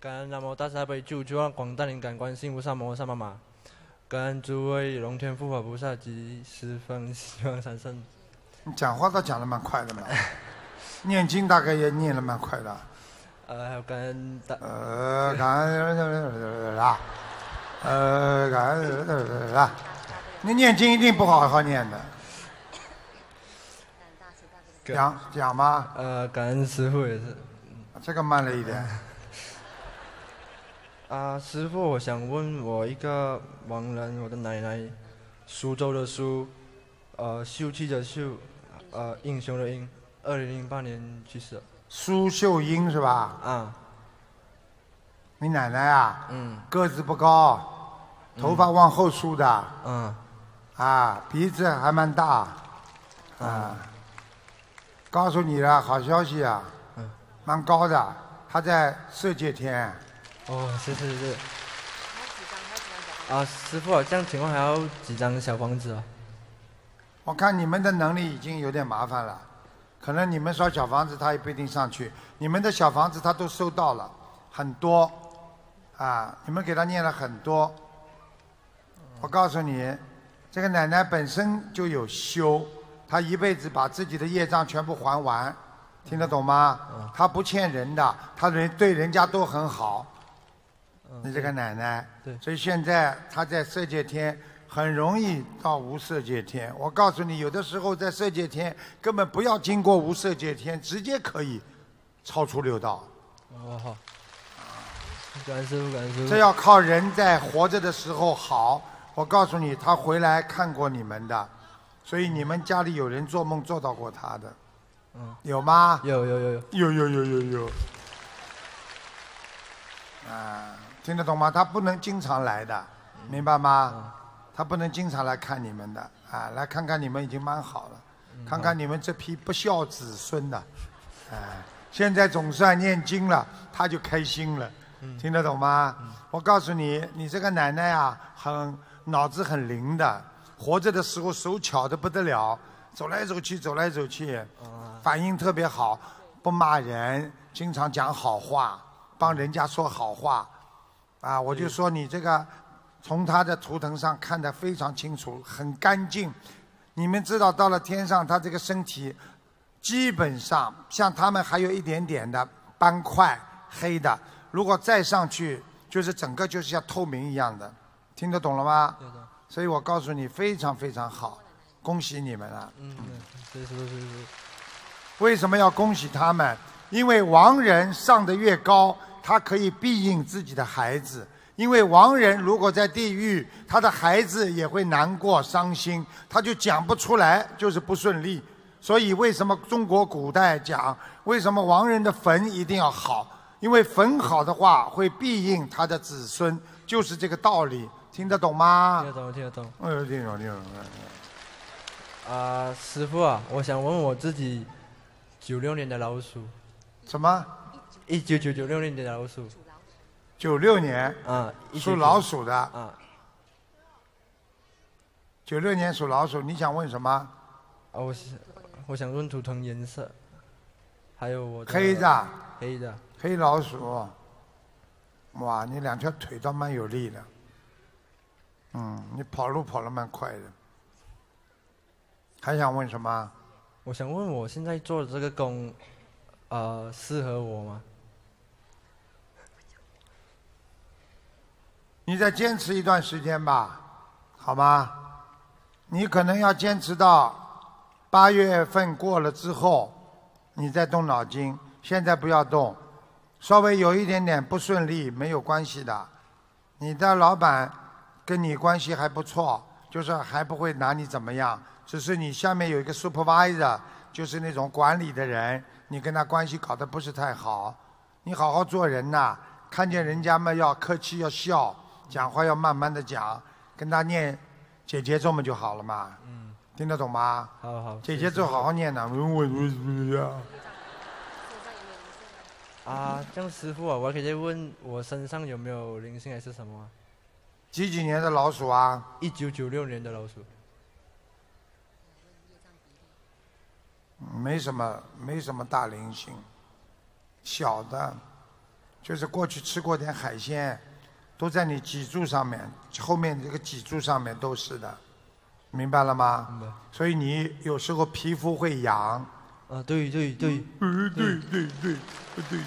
感恩南无大慈悲救祝愿广大灵感观世音菩萨摩诃萨妈妈，感恩诸位龙天护法菩萨及十方希望三圣。你 讲话倒讲的蛮快的嘛，念经大概也念的蛮快的。呃，还感恩大，呃，感恩啊，呃，感恩啊，你念经一定不好好念的。讲讲嘛。呃，感恩师傅也是，这个慢了一点。啊，师傅，我想问我一个盲人，我的奶奶，苏州的苏，呃，秀气的秀，呃，英雄的英，二零零八年去世苏秀英是吧？啊。你奶奶啊？嗯。个子不高，头发往后梳的。嗯。啊，鼻子还蛮大，啊。告诉你了，好消息啊。嗯。蛮高的，她在世界天。哦，是是是。啊，师傅，这样情况还要几张小房子？啊？我看你们的能力已经有点麻烦了，可能你们刷小房子他也不一定上去。你们的小房子他都收到了很多，啊，你们给他念了很多。我告诉你，这个奶奶本身就有修，她一辈子把自己的业障全部还完，听得懂吗？她不欠人的，她人对人家都很好。你这个奶奶，对，所以现在他在色界天很容易到无色界天。我告诉你，有的时候在色界天根本不要经过无色界天，直接可以超出六道。哦，好，感这要靠人在活着的时候好。我告诉你，他回来看过你们的，所以你们家里有人做梦做到过他的，嗯，有吗？有有有有有有有有有。啊。听得懂吗？他不能经常来的，明白吗？他不能经常来看你们的啊！来看看你们已经蛮好了，看看你们这批不孝子孙呐！哎，现在总算念经了，他就开心了。听得懂吗？我告诉你，你这个奶奶啊，很脑子很灵的，活着的时候手巧的不得了，走来走去，走来走去，反应特别好，不骂人，经常讲好话，帮人家说好话。啊，我就说你这个，从他的图腾上看得非常清楚，很干净。你们知道，到了天上，他这个身体基本上像他们还有一点点的斑块黑的。如果再上去，就是整个就是像透明一样的，听得懂了吗？所以我告诉你，非常非常好，恭喜你们了。嗯，是是是是。为什么要恭喜他们？因为亡人上的越高。他可以庇应自己的孩子，因为亡人如果在地狱，他的孩子也会难过、伤心，他就讲不出来，就是不顺利。所以为什么中国古代讲，为什么亡人的坟一定要好？因为坟好的话会庇应他的子孙，就是这个道理。听得懂吗？听得懂，听得懂。哎，听得懂，听得懂。啊，师傅，我想问问我自己，九六年的老鼠，什么？一九九六年的老鼠，九六年，属老鼠的，九六年嗯。属老鼠，你想问什么？啊，我是，我想问图腾颜色，还有我黑的，黑的，黑老鼠，哇，你两条腿倒蛮有力的，嗯，你跑路跑得蛮快的，还想问什么？我想问我现在做的这个工，呃，适合我吗？你再坚持一段时间吧，好吗？你可能要坚持到八月份过了之后，你再动脑筋。现在不要动，稍微有一点点不顺利没有关系的。你的老板跟你关系还不错，就是还不会拿你怎么样。只是你下面有一个 supervisor，就是那种管理的人，你跟他关系搞得不是太好。你好好做人呐，看见人家嘛要客气，要笑。讲话要慢慢的讲，跟他念，姐姐这么就好了嘛。嗯，听得懂吗？好好。姐姐做好好念的。啊，这样师傅啊，我可以问我身上有没有灵性还是什么？几几年的老鼠啊？一九九六年的老鼠。没什么，没什么大灵性，小的，就是过去吃过点海鲜。都在你脊柱上面，后面这个脊柱上面都是的，明白了吗？明白。所以你有时候皮肤会痒，啊，对对对，对对对对对对，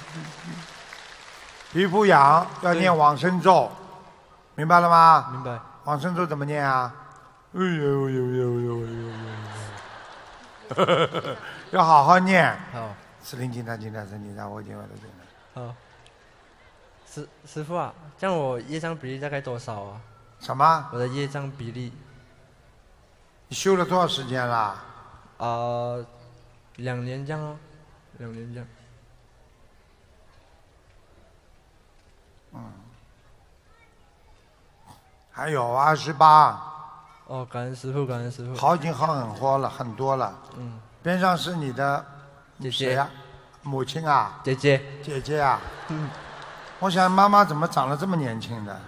皮肤痒要念往生咒，明白了吗？明白。往生咒怎么念啊？哎呦呦呦呦呦呦呦！要好好念。好。是灵精丹、精丹、神金丹、我今晚都精了。好。师师傅啊，这样我业障比例大概多少啊？什么？我的业障比例？你修了多少时间了？啊，两年这样哦，两年样。嗯。还有二十八。哦，感恩师傅，感恩师傅。好经好很多了，很多了。嗯。边上是你的姐、啊？母亲啊。姐姐。姐姐啊。嗯。我想妈妈怎么长得这么年轻的？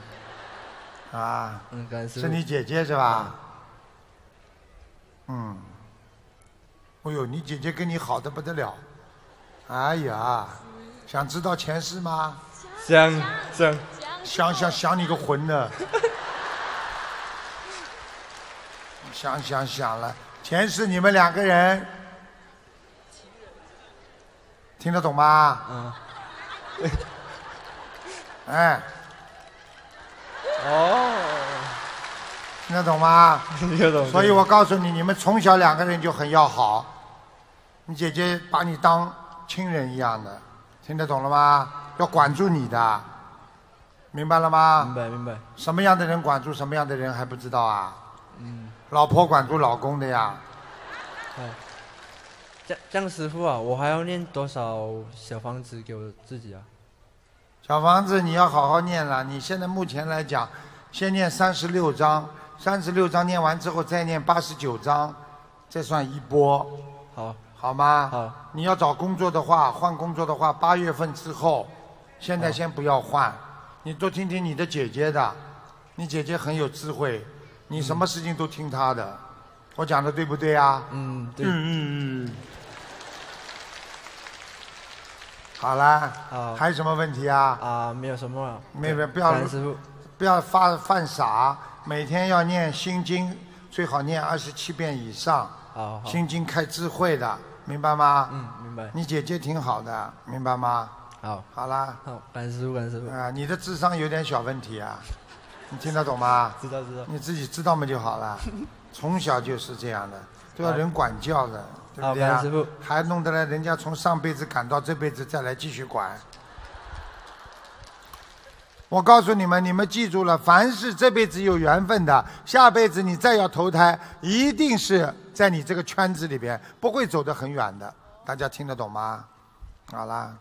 啊，是你姐姐是吧？嗯，哎呦，你姐姐跟你好的不得了。哎呀，想知道前世吗？想，想，想想想你个混的，想想想了，前世你们两个人听得懂吗？嗯。哎，哦，听得懂吗？听得懂。所以我告诉你，你们从小两个人就很要好，你姐姐把你当亲人一样的，听得懂了吗？要管住你的，明白了吗？明白明白。什么样的人管住什么样的人还不知道啊？嗯，老婆管住老公的呀。哎，江江师傅啊，我还要念多少小房子给我自己啊？小房子，你要好好念了。你现在目前来讲，先念三十六章，三十六章念完之后再念八十九章，这算一波，好，好吗？好。你要找工作的话，换工作的话，八月份之后，现在先不要换，你多听听你的姐姐的，你姐姐很有智慧，你什么事情都听她的，我讲的对不对啊？嗯，对。嗯嗯嗯。好啦，还有什么问题啊？啊，没有什么，没有，不要，不要发犯傻，每天要念心经，最好念二十七遍以上。好，心经开智慧的，明白吗？嗯，明白。你姐姐挺好的，明白吗？好，好啦。好，樊师傅，樊师傅。啊，你的智商有点小问题啊，你听得懂吗？知道知道。你自己知道嘛就好了，从小就是这样的，都要人管教的。对呀，还弄得来人家从上辈子赶到这辈子再来继续管。我告诉你们，你们记住了，凡是这辈子有缘分的，下辈子你再要投胎，一定是在你这个圈子里边，不会走得很远的。大家听得懂吗？好啦。